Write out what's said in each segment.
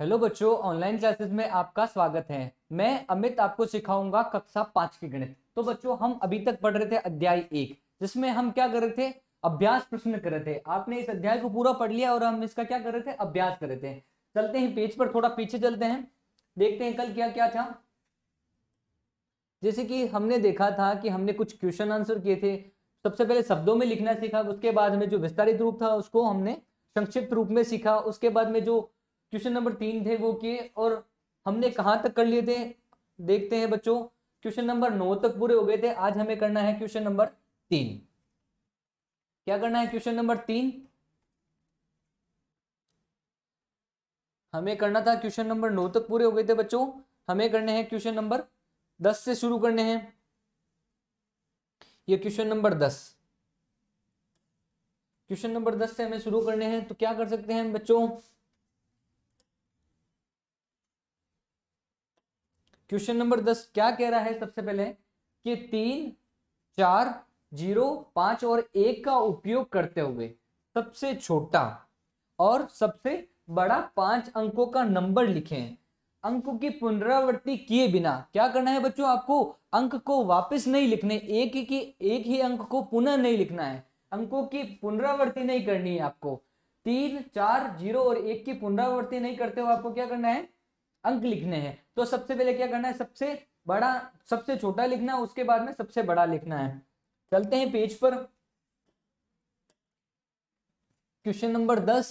hello बच्चों online classes में आपका स्वागत है मैं अमित आपको सिखाऊंगा कक्षा पांच के गणित तो बच्चों हम अभी तक पढ़ रहे थे अध्याय एक जिसमें हम क्या कर रहे थे अभ्यास प्रश्न कर रहे थे आपने इस अध्याय को पूरा पढ़ लिया और हम इसका क्या कर रहे थे अभ्यास कर रहे थे चलते हैं पेज पर थोड़ा पीछे चलते हैं देखते हैं कल क्या क्या था जैसे कि हमने देखा था कि हमने कुछ क्वेश्चन आंसर किए थे सबसे पहले शब्दों में लिखना सीखा उसके बाद में जो विस्तारित रूप था उसको हमने संक्षिप्त रूप में सीखा उसके बाद में जो क्वेश्चन नंबर तीन थे वो किए और हमने कहाँ तक कर लिए थे देखते हैं बच्चों क्वेश्चन नंबर नौ तक पूरे हो गए थे आज हमें करना है क्वेश्चन नंबर तीन क्या करना है क्वेश्चन नंबर तीन हमें करना था क्वेश्चन नंबर नौ तक पूरे हो गए थे बच्चों हमें करने हैं क्वेश्चन नंबर दस से शुरू करने हैं ये क्वेश्चन नंबर दस क्वेश्चन नंबर दस से हमें शुरू करने हैं तो क्या कर सकते हैं बच्चों क्वेश्चन नंबर दस क्या कह रहा है सबसे पहले कि तीन चार जीरो पांच और एक का उपयोग करते हुए सबसे छोटा और सबसे बड़ा पांच अंकों का नंबर लिखें अंकों की पुनरावृत्ति किए बिना क्या करना है बच्चों आपको अंक को वापस नहीं लिखने एक ही की एक ही अंक को पुनः नहीं लिखना है अंकों की पुनरावृत्ति नहीं करनी है आपको तीन चार जीरो और एक की पुनरावृत्ति नहीं करते हुए आपको क्या करना है अंक लिखने हैं तो सबसे पहले क्या करना है सबसे बड़ा सबसे छोटा लिखना है उसके बाद में सबसे बड़ा लिखना है चलते हैं पेज पर क्वेश्चन नंबर दस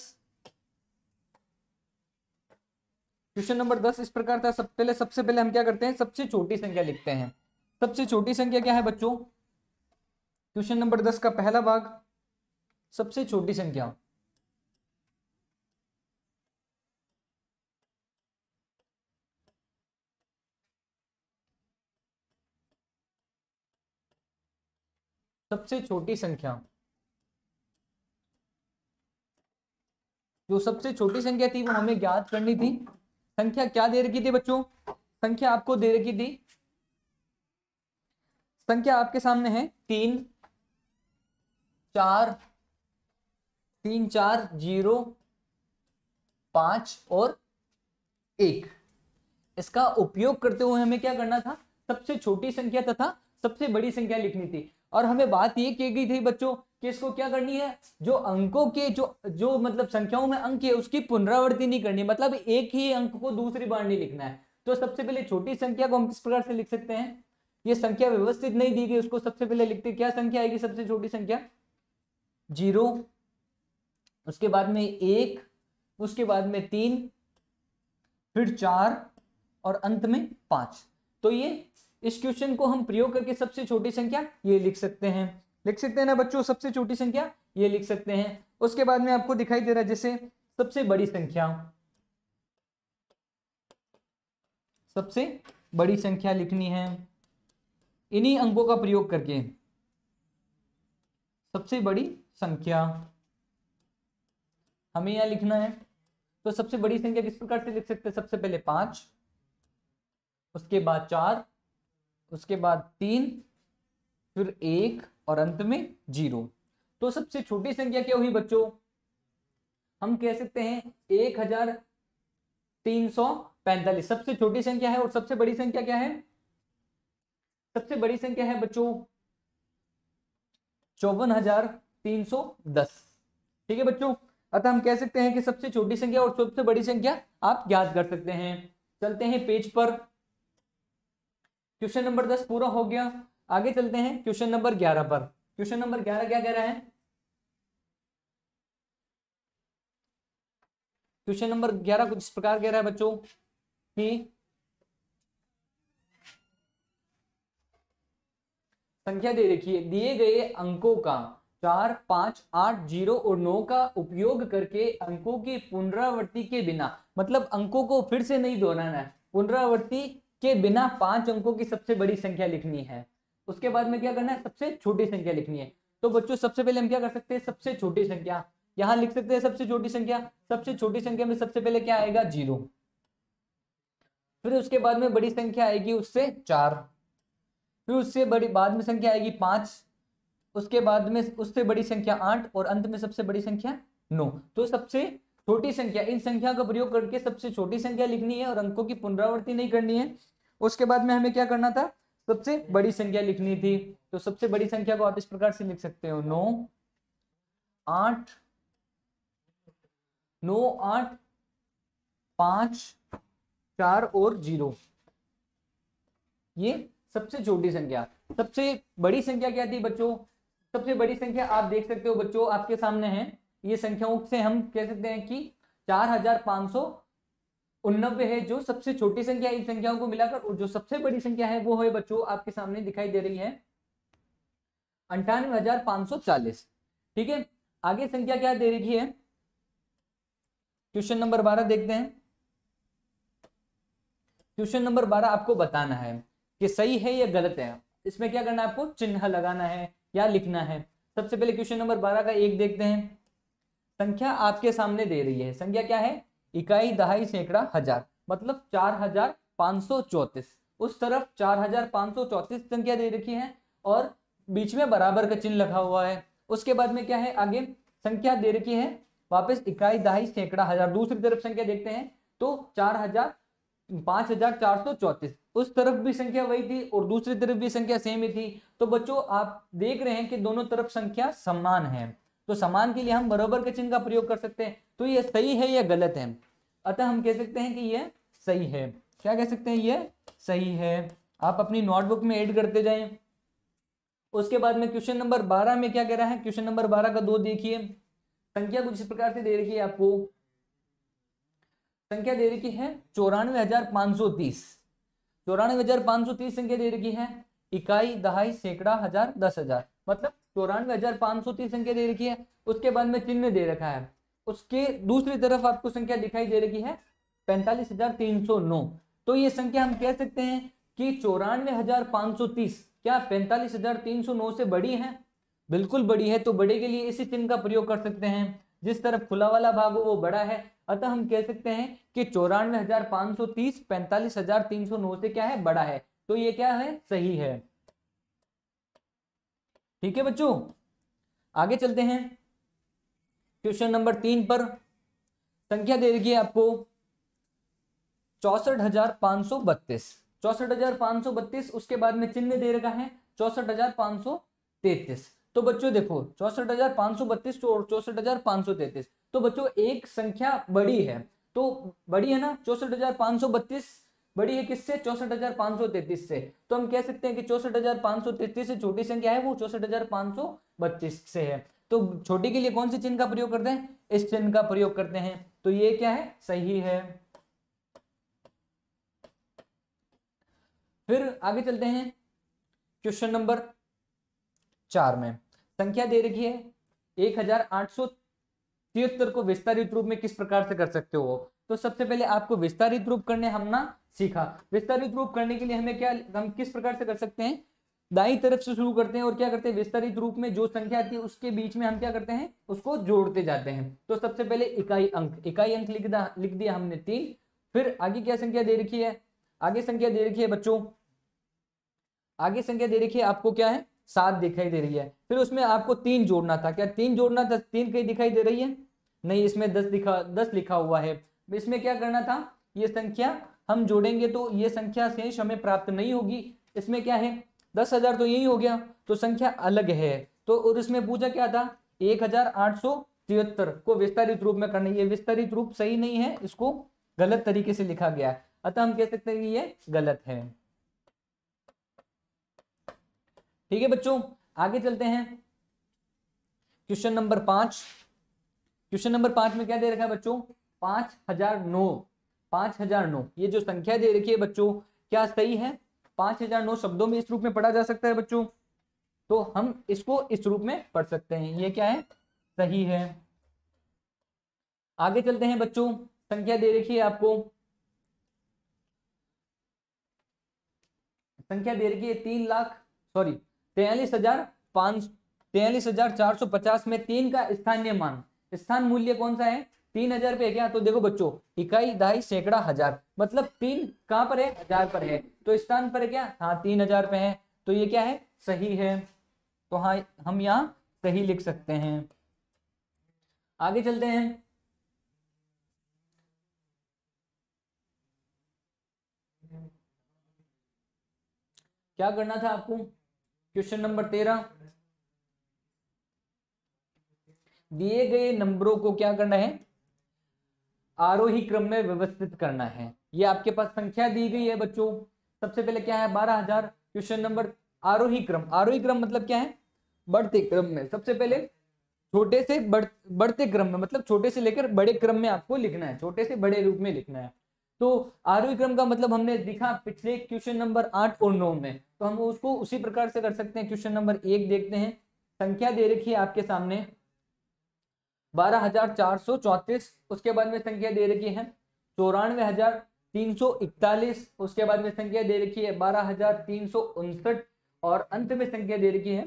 क्वेश्चन नंबर दस इस प्रकार था सब पहले सबसे पहले हम क्या करते हैं सबसे छोटी संख्या लिखते हैं सबसे छोटी संख्या क्या है बच्चों क्वेश्चन नंबर दस का पहला भाग सबसे छोटी संख्या सबसे छोटी संख्या जो सबसे छोटी संख्या थी वो हमें ज्ञात करनी थी संख्या क्या दे रखी थी बच्चों संख्या आपको दे रखी थी संख्या आपके सामने है तीन चार तीन चार जीरो पांच और एक इसका उपयोग करते हुए हमें क्या करना था सबसे छोटी संख्या तथा सबसे बड़ी संख्या लिखनी थी और हमें बात ये की गई थी बच्चों कि इसको क्या करनी है जो अंकों के जो जो मतलब संख्याओं में अंक है उसकी पुनरावृत्ति नहीं करनी मतलब एक ही अंक को दूसरी बार नहीं लिखना है तो सबसे पहले छोटी संख्या को हम किस प्रकार से लिख सकते हैं ये संख्या व्यवस्थित नहीं दी गई उसको सबसे पहले लिखते क्या संख्या आएगी सबसे छोटी संख्या जीरो उसके बाद में एक उसके बाद में तीन फिर चार और अंत में पांच तो ये इस क्वेश्चन को हम प्रयोग करके सबसे छोटी संख्या ये लिख सकते हैं लिख सकते हैं ना बच्चों सबसे छोटी संख्या ये लिख सकते हैं उसके बाद में आपको दिखाई दे रहा है जैसे सबसे बड़ी संख्या सबसे बड़ी संख्या लिखनी है इन्हीं अंकों का प्रयोग करके सबसे बड़ी संख्या हमें यहां लिखना है तो सबसे बड़ी संख्या किस प्रकार से लिख सकते हैं सबसे पहले पांच उसके बाद चार उसके बाद तीन फिर एक और अंत में जीरो तो सबसे छोटी संख्या क्या हुई बच्चों हम कह सकते हैं एक हजार तीन सौ पैंतालीस सबसे छोटी संख्या है और सबसे बड़ी संख्या क्या है सबसे बड़ी संख्या है बच्चों चौवन हजार तीन सौ दस ठीक है बच्चों अतः हम कह सकते हैं कि सबसे छोटी संख्या और सबसे बड़ी संख्या आप ज्ञात कर सकते हैं चलते हैं पेज पर क्वेश्चन नंबर दस पूरा हो गया आगे चलते हैं क्वेश्चन नंबर ग्यारह पर क्वेश्चन नंबर ग्यारह क्या कह रहा है क्वेश्चन नंबर ग्यारह कुछ इस प्रकार कह रहा है बच्चों कि संख्या दे है दिए गए अंकों का चार पांच आठ जीरो और नौ का उपयोग करके अंकों की पुनरावृत्ति के बिना मतलब अंकों को फिर से नहीं दोहराना है पुनरावृत्ति के बिना पांच अंकों की सबसे बड़ी संख्या लिखनी है उसके बाद में क्या करना है सबसे छोटी संख्या लिखनी है तो बच्चों सबसे पहले हम क्या कर सकते हैं सबसे छोटी संख्या यहां लिख सकते हैं सबसे छोटी संख्या सबसे छोटी संख्या में सबसे पहले क्या आएगा जीरो फिर उसके बाद में बड़ी संख्या आएगी उससे चार फिर उससे बड़ी बाद में संख्या आएगी पांच उसके बाद में उससे बड़ी संख्या आठ और अंत में सबसे बड़ी संख्या नौ तो सबसे छोटी संख्या इन संख्या का प्रयोग करके सबसे छोटी संख्या लिखनी है और अंकों की पुनरावृत्ति नहीं करनी है उसके बाद में हमें क्या करना था सबसे बड़ी संख्या लिखनी थी तो सबसे बड़ी संख्या को आप इस प्रकार से लिख सकते हो नौ आठ नौ आठ पांच चार और जीरो ये सबसे छोटी संख्या सबसे बड़ी संख्या क्या थी बच्चों सबसे बड़ी संख्या आप देख सकते हो बच्चों आपके सामने है ये संख्याओं से हम कह सकते हैं कि चार हजार पांच सौ उन्नबे है जो सबसे छोटी संख्या है इन संख्याओं को मिलाकर और जो सबसे बड़ी संख्या है वो है बच्चों आपके सामने दिखाई दे रही है अंठानवे हजार पांच सौ चालीस ठीक है आगे संख्या क्या दे रही है क्वेश्चन नंबर बारह देखते हैं क्वेश्चन नंबर बारह आपको बताना है कि सही है या गलत है इसमें क्या करना है आपको चिन्ह लगाना है या लिखना है सबसे पहले क्वेश्चन नंबर बारह का एक देखते हैं संख्या आपके सामने दे रही है संख्या क्या है इकाई दहाई सैकड़ा हजार मतलब चार हजार पांच सौ चौतीस उस तरफ चार हजार पांच सौ चौतीस संख्या दे रखी है और बीच में बराबर का चिन्ह लगा हुआ है उसके बाद में क्या है आगे संख्या दे रखी है वापस इकाई दहाई सैकड़ा हजार दूसरी तरफ संख्या देखते हैं तो चार हजार पांच हजार चार सौ चौतीस उस तरफ भी संख्या वही थी और दूसरी तरफ भी संख्या सेम ही थी तो बच्चों आप देख रहे हैं कि दोनों तरफ संख्या समान है तो समान के लिए हम बरोबर के चिन्ह का प्रयोग कर सकते हैं तो ये सही है या गलत है अतः हम कह सकते हैं कि ये सही है क्या कह सकते हैं ये सही है आप अपनी नोटबुक में एड करते जाए उसके बाद में क्वेश्चन नंबर बारह में क्या कह रहा है क्वेश्चन नंबर बारह का दो देखिए संख्या कुछ इस प्रकार से दे रखी है आपको संख्या दे रखी है चौरानवे हजार पांच सौ तीस चौरानवे हजार पांच सौ तीस संख्या दे रखी है इकाई दहाई सैकड़ा हजार दस हजार मतलब चौरानवे हजार पांच सौ तीस संख्या दे रखी है उसके बाद में चिन्ह दे रखा है उसके दूसरी तरफ आपको संख्या दिखाई दे रखी है पैंतालीस हजार तीन सौ नौ तो ये संख्या हम कह सकते हैं कि चौरानवे हजार पांच सौ तीस क्या पैंतालीस हजार तीन सौ नौ से बड़ी है बिल्कुल बड़ी है तो बड़े के लिए इसी चिन्ह का प्रयोग कर सकते हैं जिस तरफ खुला वाला भाग हो वो बड़ा है अतः हम कह सकते हैं कि चौरानवे हजार पांच सौ तीस पैंतालीस हजार तीन सौ नौ से क्या है बड़ा है तो ये क्या है सही है ठीक है बच्चों आगे चलते हैं क्वेश्चन नंबर तीन पर संख्या दे रखी है आपको चौसठ हजार पांच सौ बत्तीस चौसठ हजार पांच सौ बत्तीस उसके बाद में चिन्ह दे रखा है चौसठ हजार पांच सौ तैतीस तो बच्चों देखो चौसठ हजार पांच सौ बत्तीस और चौसठ हजार पांच सौ तैतीस तो बच्चों एक संख्या बड़ी है तो बड़ी है ना चौसठ हजार पांच सौ बत्तीस बड़ी है किससे चौसठ हजार पांच सौ से तो हम कह सकते हैं कि चौसठ हजार पांच सौ से छोटी संख्या है वो चौसठ हजार पांच सौ बत्तीस से है तो छोटी के लिए कौन से चिन्ह का प्रयोग करते हैं इस चिन्ह का प्रयोग करते हैं तो ये क्या है सही है फिर आगे चलते हैं क्वेश्चन नंबर चार में संख्या दे रखी है एक हजार आठ सौ तिहत्तर को विस्तारित रूप में किस प्रकार से कर सकते हो तो सबसे पहले आपको विस्तारित रूप करने हम ना सीखा विस्तारित रूप करने के लिए हमें क्या हम किस प्रकार से कर सकते हैं दाई तरफ से शुरू करते हैं और क्या करते हैं विस्तारित रूप में जो संख्या आती है उसके बीच में हम क्या करते हैं उसको जोड़ते जाते हैं तो सबसे पहले इकाई अंक इकाई अंक लिख दिया लिख दिया हमने तीन फिर आगे क्या संख्या दे रखी है आगे संख्या दे रखी है बच्चों आगे संख्या दे रखी है आपको क्या है सात दिखाई दे रही है फिर उसमें आपको तीन जोड़ना था क्या तीन जोड़ना था तीन कहीं दिखाई दे रही है नहीं इसमें दस दिखा दस लिखा हुआ है इसमें क्या करना था ये संख्या हम जोड़ेंगे तो ये संख्या शेष हमें प्राप्त नहीं होगी इसमें क्या है दस हजार तो यही हो गया तो संख्या अलग है तो और इसमें पूछा क्या था एक हजार आठ सौ तिहत्तर को विस्तारित रूप में करना ये विस्तारित रूप सही नहीं है इसको गलत तरीके से लिखा गया है अतः हम कह सकते हैं कि ये गलत है ठीक है बच्चों आगे चलते हैं क्वेश्चन नंबर पांच क्वेश्चन नंबर पांच में क्या दे रखा है बच्चों पांच हजार नौ पांच हजार नौ ये जो संख्या दे रखी है बच्चों क्या सही है पांच हजार नौ शब्दों में इस रूप में पढ़ा जा सकता है बच्चों तो हम इसको इस रूप में पढ़ सकते हैं ये क्या है सही है आगे चलते हैं बच्चों संख्या दे रखी है आपको संख्या दे रखी है तीन लाख सॉरी तैयलीस हजार पांच तैयलीस हजार चार सौ पचास में तीन का स्थानीय मान स्थान मूल्य कौन सा है तीन हजार पे क्या तो देखो बच्चों इकाई दहाई सैकड़ा हजार मतलब तीन कहां पर है हजार पर है तो स्थान पर क्या हाँ तीन हजार पे है तो ये क्या है सही है तो हाँ हम यहाँ सही लिख सकते हैं आगे चलते हैं क्या करना था आपको क्वेश्चन नंबर तेरह दिए गए नंबरों को क्या करना है आरोही क्रम में व्यवस्थित करना है ये आपके पास संख्या दी गई है बच्चों सबसे पहले क्या है बारह हजार क्वेश्चन नंबर आरोही क्रम आरोही क्रम मतलब क्या है बढ़ते क्रम में सबसे पहले छोटे से बढ़ बढ़ते क्रम में मतलब छोटे से लेकर बड़े क्रम में आपको लिखना है छोटे से बड़े रूप में लिखना है तो आरोही क्रम का मतलब हमने दिखा पिछले क्वेश्चन नंबर आठ और नौ में तो हम उसको उसी प्रकार से कर सकते हैं क्वेश्चन नंबर एक देखते हैं संख्या दे रखी है आपके सामने बारह हजार चार सौ चौंतीस उसके बाद में संख्या दे रखी है चौरानवे हजार तीन सौ इकतालीस उसके बाद में संख्या दे रखी है बारह हजार तीन सौ उनसठ और अंत में संख्या दे रखी है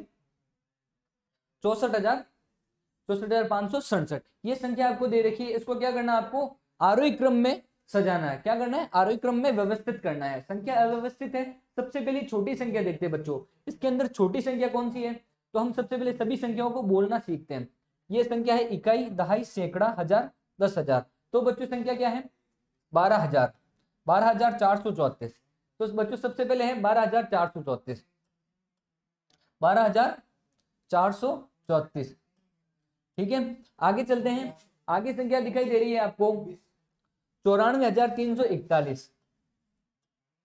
चौसठ हजार चौसठ हजार पांच सौ सड़सठ ये संख्या आपको दे रखी है इसको क्या करना है आपको आरोही क्रम में सजाना है क्या करना है आरोही क्रम में व्यवस्थित करना है संख्या अव्यवस्थित है सबसे पहले छोटी संख्या देखते हैं बच्चों इसके अंदर छोटी संख्या कौन सी है तो हम सबसे पहले सभी संख्याओं को बोलना सीखते हैं ये संख्या है इकाई दहाई सैकड़ा हजार दस हजार तो बच्चों संख्या क्या है बारह हजार बारह हजार चार सौ चौतीस तो बच्चों सबसे पहले है बारह हजार चार सौ चौतीस बारह हजार चार सौ चौतीस ठीक है आगे चलते हैं आगे संख्या दिखाई दे रही है आपको चौरानवे हजार तीन सौ इकतालीस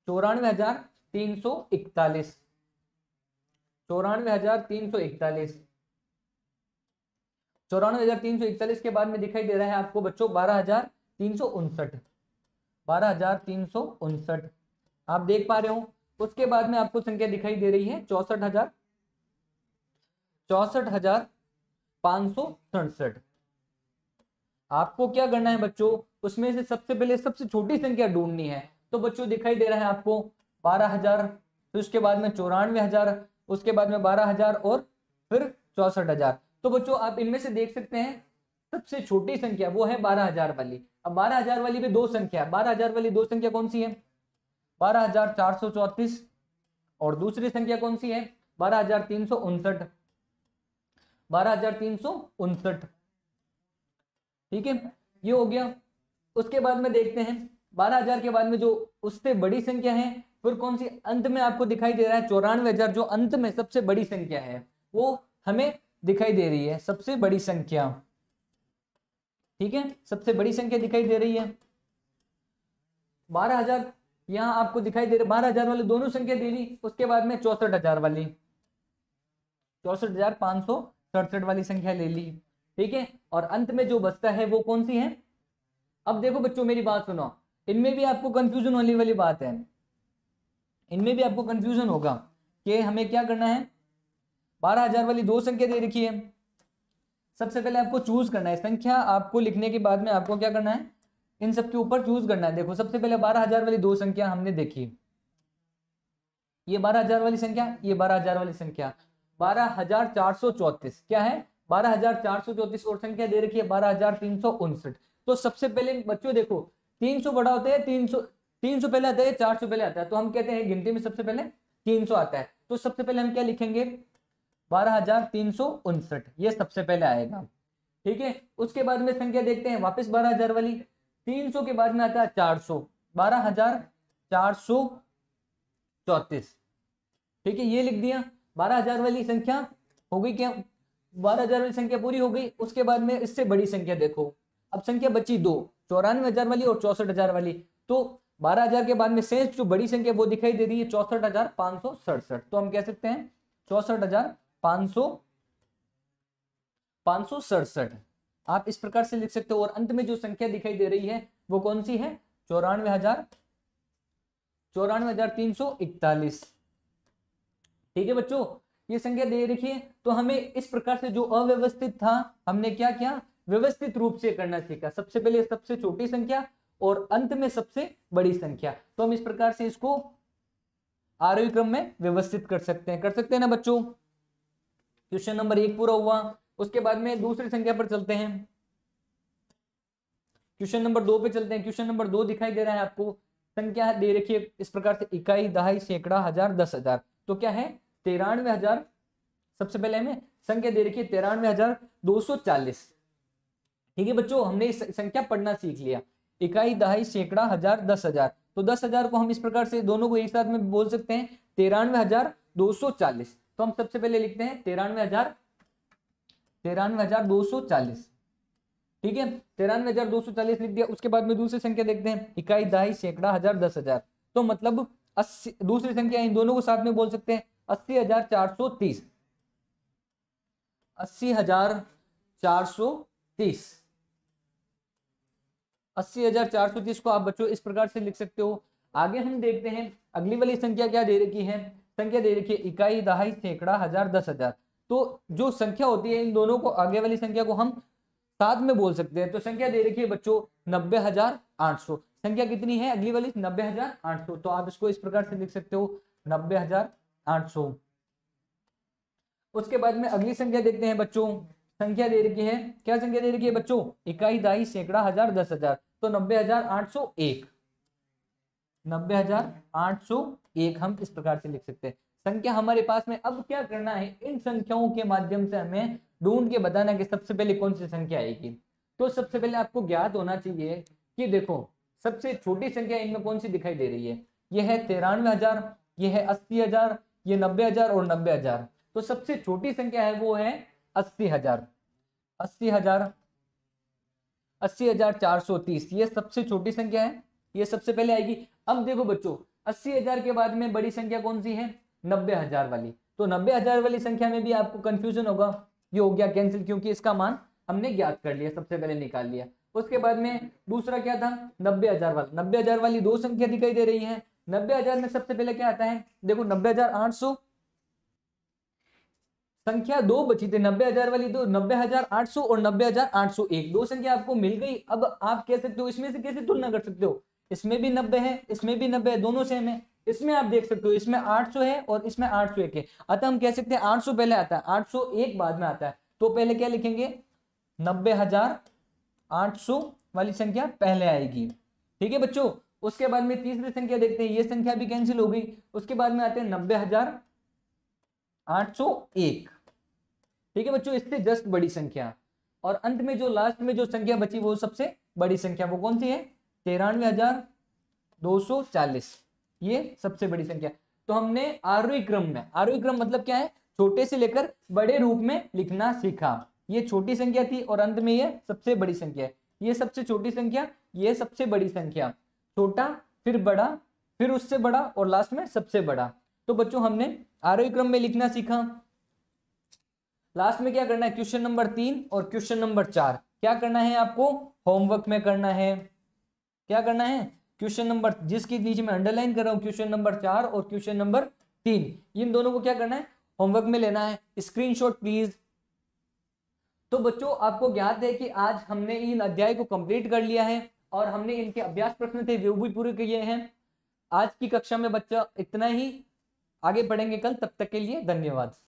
चौरानवे हजार तीन सौ इकतालीस चौरानवे हजार तीन सौ इकतालीस चौरानवे हजार तीन सौ इकतालीस के बाद में दिखाई दे रहा है आपको बच्चों बारह हजार तीन सौ उनसठ बारह हजार तीन सौ उनसठ आप देख पा रहे हो उसके बाद में आपको संख्या दिखाई दे रही है चौसठ हजार चौसठ हजार पांच सौ सड़सठ आपको क्या करना है बच्चों उसमें से सबसे पहले सबसे छोटी संख्या ढूंढनी है तो बच्चों दिखाई दे रहा है आपको बारह हजार फिर उसके बाद में चौरानवे हजार उसके बाद में बारह हजार और फिर चौसठ हजार तो बच्चों आप इनमें से देख सकते हैं सबसे छोटी संख्या वो है बारह हजार वाली अब बारह हजार वाली भी दो संख्या बारह हजार वाली दो संख्या कौन सी है बारह हजार चार सौ चौतीस और दूसरी संख्या कौन सी है बारह हजार तीन सौ उनसठ बारह हजार तीन सौ उनसठ ठीक है ये हो गया उसके बाद में देखते हैं बारह हजार के बाद में जो उससे बड़ी संख्या है फिर कौन सी अंत में आपको दिखाई दे रहा है चौरानवे हजार जो अंत में सबसे बड़ी संख्या है वो हमें दिखाई दे रही है सबसे बड़ी संख्या ठीक है सबसे बड़ी संख्या दिखाई दे रही है बारह हजार यहां आपको दिखाई दे रही बारह हजार वाली दोनों संख्या दे रही उसके बाद में चौसठ हजार वाली चौसठ हजार पांच सौ सड़सठ वाली संख्या ले ली ठीक है और अंत में जो बचता है वो कौन सी है अब देखो बच्चों मेरी बात सुनो इनमें भी आपको कंफ्यूजन होने वाली बात है इनमें भी आपको कंफ्यूजन होगा कि हमें क्या करना है बारह हजार वाली दो संख्या दे रखी है सबसे पहले आपको चूज करना है संख्या आपको लिखने के बाद में आपको क्या करना है इन सब के ऊपर चूज करना है देखो सबसे पहले बारह हजार वाली दो संख्या हमने देखी ये बारह हजार वाली संख्या ये बारह हजार वाली संख्या बारह हजार चार सौ चौतीस क्या है बारह हजार चार सौ चौतीस और संख्या दे रखी है बारह हजार तीन सौ उनसठ तो सबसे पहले बच्चों देखो तीन सौ बड़ा होता है तीन सौ तीन सौ पहले आता है चार सौ पहले आता है तो हम कहते हैं गिनती में सबसे पहले तीन सौ आता है तो सबसे पहले हम क्या लिखेंगे बारह हजार तीन उनसठ ये सबसे पहले आएगा ठीक है उसके बाद में संख्या देखते हैं वापस बारह हजार वाली तीन सौ के बाद में आता है चार सौ बारह हजार चार सौ चौतीस ठीक है ये लिख दिया बारह हजार वाली संख्या हो गई क्या बारह हजार वाली संख्या पूरी हो गई उसके बाद में इससे बड़ी संख्या देखो अब संख्या बची दो चौरानवे हजार वाली और चौसठ हजार वाली तो बारह हजार के बाद में शेष जो बड़ी संख्या वो दिखाई दे रही है चौसठ हजार पांच सौ सड़सठ तो हम कह सकते हैं चौसठ हजार पांच सौ पांच सौ सड़सठ आप इस प्रकार से लिख सकते हो और अंत में जो संख्या दिखाई दे रही है वो कौन सी है चौरानवे हजार चौरानवे हजार तीन सौ इकतालीस ठीक है बच्चों ये संख्या दे रखी है तो हमें इस प्रकार से जो अव्यवस्थित था हमने क्या किया व्यवस्थित रूप से करना सीखा सबसे पहले सबसे छोटी संख्या और अंत में सबसे बड़ी संख्या तो हम इस प्रकार से इसको आरोही क्रम में व्यवस्थित कर सकते हैं कर सकते हैं ना बच्चों क्वेश्चन नंबर एक पूरा हुआ उसके बाद में दूसरी संख्या पर चलते हैं क्वेश्चन नंबर दो पे चलते हैं क्वेश्चन नंबर दो दिखाई दे रहा है आपको संख्या दे रखी है इस प्रकार से इकाई दहाई सैकड़ा हजार दस हजार तो क्या है तिरानवे हजार सबसे पहले हमें संख्या दे रखी है तिरानवे हजार दो सौ चालीस ठीक है बच्चों हमने संख्या पढ़ना सीख लिया इकाई दहाई सैकड़ा हजार दस हजार तो दस हजार को हम इस प्रकार से दोनों को एक साथ में बोल सकते हैं तिरानवे हजार दो सौ चालीस तो हम सबसे पहले लिखते हैं तिरानवे हजार तिरानवे हजार दो सौ चालीस ठीक है तिरानवे हजार दो सौ चालीस लिख दिया उसके बाद में दूसरी संख्या देखते हैं इकाई दहाई सैकड़ा हजार दस हजार तो मतलब अस्सी दूसरी संख्या इन दोनों को साथ में बोल सकते हैं अस्सी हजार चार सौ तीस अस्सी हजार चार सौ तीस अस्सी हजार चार सौ तीस को आप बच्चों इस प्रकार से लिख सकते हो आगे हम देखते हैं अगली वाली संख्या क्या दे रखी है संख्या दे रखी है इकाई दहाई सैकड़ा हजार दस हजार तो जो संख्या होती है इन दोनों को आगे वाली संख्या को हम साथ में बोल सकते हैं तो संख्या दे रखी है बच्चों नब्बे हजार आठ सौ संख्या कितनी है अगली वाली नब्बे हजार आठ सौ तो आप इसको इस प्रकार से लिख सकते हो नब्बे हजार आठ सौ उसके बाद में अगली संख्या देखते हैं बच्चों संख्या दे रखी है क्या संख्या दे रखी है बच्चों इकाई दाई सैकड़ा हजार दस हजार तो नब्बे हजार आठ सौ एक नब्बे हजार आठ सौ एक हम इस प्रकार से लिख सकते हैं संख्या हमारे पास में अब क्या करना है इन संख्याओं के माध्यम से हमें ढूंढ के बताना कि सबसे पहले कौन सी संख्या आएगी तो सबसे पहले आपको ज्ञात होना चाहिए कि देखो सबसे छोटी संख्या इनमें कौन सी दिखाई दे रही है यह है तिरानवे हजार यह है अस्सी हजार ये नब्बे हजार और नब्बे हजार तो सबसे छोटी संख्या है वो है अस्सी हजार अस्सी हजार अस्सी हजार चार सौ तीस ये सबसे छोटी संख्या है ये सबसे पहले आएगी अब देखो बच्चों अस्सी हजार के बाद में बड़ी संख्या कौन सी है नब्बे हजार वाली तो नब्बे हजार वाली संख्या में भी आपको कंफ्यूजन होगा ये हो गया कैंसिल क्योंकि इसका मान हमने ज्ञात कर लिया सबसे पहले निकाल लिया उसके बाद में दूसरा क्या था नब्बे हजार वाला नब्बे हजार वाली दो संख्या दिखाई दे रही है नब्बे हजार में सबसे पहले क्या आता है देखो नब्बे हजार आठ सौ संख्या दो बची थी नब्बे हजार वाली दो नब्बे हजार आठ सौ और नब्बे हजार आठ सौ एक दो संख्या आपको मिल गई अब आप कह सकते हो इसमें से कैसे तुलना कर सकते हो इसमें भी नब्बे है इसमें भी नब्बे है दोनों सेम है इसमें आप देख सकते हो इसमें 800 है और इसमें 801 है अतः हम कह सकते हैं 800 पहले आता है 801 बाद में आता है तो पहले क्या लिखेंगे नब्बे हजार आठ सौ वाली संख्या पहले आएगी ठीक है बच्चों उसके बाद में तीसरी संख्या देखते हैं ये संख्या भी कैंसिल हो गई उसके बाद में आते हैं नब्बे हजार आठ सौ एक ठीक है बच्चों इससे जस्ट बड़ी संख्या और अंत में जो लास्ट में जो संख्या बची वो सबसे बड़ी संख्या वो कौन सी है तिरानवे हजार दो सौ चालीस ये सबसे बड़ी संख्या तो हमने आरोही क्रम में आरोही क्रम मतलब क्या है छोटे से लेकर बड़े रूप में लिखना सीखा ये छोटी संख्या थी और अंत में ये सबसे बड़ी संख्या है ये सबसे छोटी संख्या ये सबसे बड़ी संख्या छोटा फिर बड़ा फिर उससे बड़ा और लास्ट में सबसे बड़ा तो बच्चों हमने आरोही क्रम में लिखना सीखा लास्ट में क्या करना है क्वेश्चन नंबर तीन और क्वेश्चन नंबर चार क्या करना है आपको होमवर्क में करना है क्या करना है क्वेश्चन नंबर जिसके नीचे मैं अंडरलाइन कर रहा हूँ क्वेश्चन नंबर चार और क्वेश्चन नंबर तीन इन दोनों को क्या करना है होमवर्क में लेना है स्क्रीन प्लीज तो बच्चों आपको ज्ञात है कि आज हमने इन अध्याय को कंप्लीट कर लिया है और हमने इनके अभ्यास प्रश्न थे वे भी पूरे किए हैं आज की कक्षा में बच्चा इतना ही आगे बढ़ेंगे कल तब तक के लिए धन्यवाद